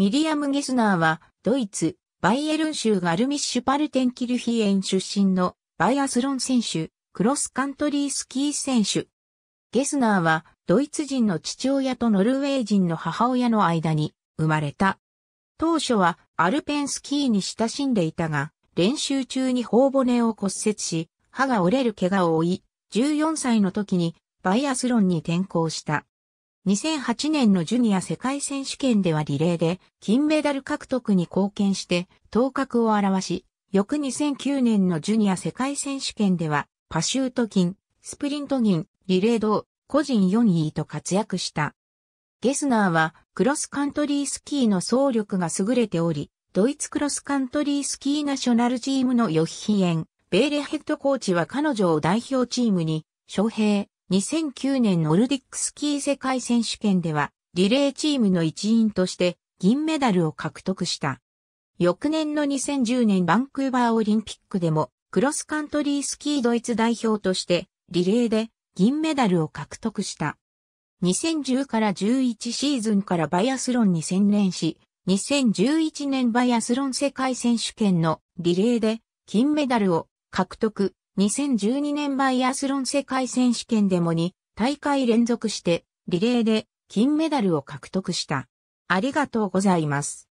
ミリアム・ゲスナーは、ドイツ、バイエルン州ガルミッシュパルテンキルヒエン出身のバイアスロン選手、クロスカントリースキー選手。ゲスナーは、ドイツ人の父親とノルウェー人の母親の間に生まれた。当初はアルペンスキーに親しんでいたが、練習中に頬骨を骨折し、歯が折れる怪我を負い、14歳の時にバイアスロンに転向した。2008年のジュニア世界選手権ではリレーで金メダル獲得に貢献して頭角を表し、翌2009年のジュニア世界選手権ではパシュート金、スプリント銀、リレー銅、個人4位と活躍した。ゲスナーはクロスカントリースキーの総力が優れており、ドイツクロスカントリースキーナショナルチームのヨ備ヒエン、ベーレヘッドコーチは彼女を代表チームに、招聘、2009年ノルディックスキー世界選手権では、リレーチームの一員として銀メダルを獲得した。翌年の2010年バンクーバーオリンピックでも、クロスカントリースキードイツ代表として、リレーで銀メダルを獲得した。2010から11シーズンからバイアスロンに専念し、2011年バイアスロン世界選手権のリレーで金メダルを獲得。2012年バイアスロン世界選手権でもに大会連続してリレーで金メダルを獲得した。ありがとうございます。